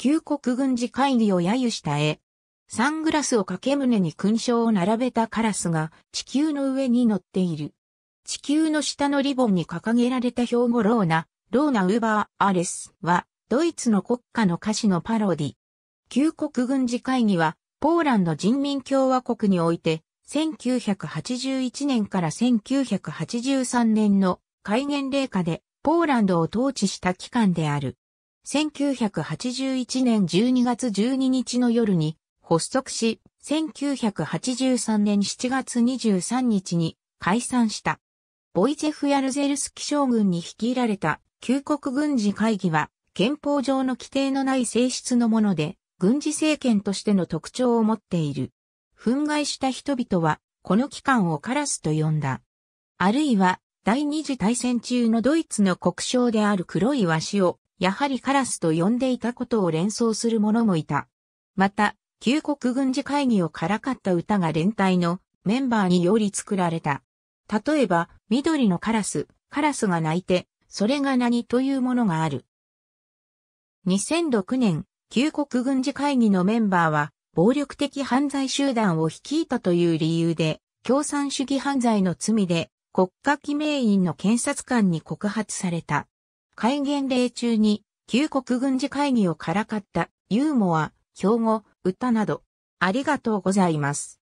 旧国軍事会議を揶揄した絵。サングラスを掛け胸に勲章を並べたカラスが地球の上に乗っている。地球の下のリボンに掲げられた標語ローナ、ローナ・ウーバー・アレスは、ドイツの国家の歌詞のパロディ。旧国軍事会議は、ポーランド人民共和国において、1981年から1983年の戒厳令下で、ポーランドを統治した期間である。1981年12月12日の夜に発足し、1983年7月23日に解散した。ボイチェフ・ヤルゼルスキ将軍に率いられた旧国軍事会議は憲法上の規定のない性質のもので軍事政権としての特徴を持っている。憤慨した人々はこの機関をカラスと呼んだ。あるいは第二次大戦中のドイツの国章である黒いワシをやはりカラスと呼んでいたことを連想する者もいた。また、旧国軍事会議をからかった歌が連帯のメンバーにより作られた。例えば、緑のカラス、カラスが鳴いて、それが何というものがある。2006年、旧国軍事会議のメンバーは、暴力的犯罪集団を率いたという理由で、共産主義犯罪の罪で、国家機名員の検察官に告発された。戒厳令中に、旧国軍事会議をからかった、ユーモア、標語、歌など、ありがとうございます。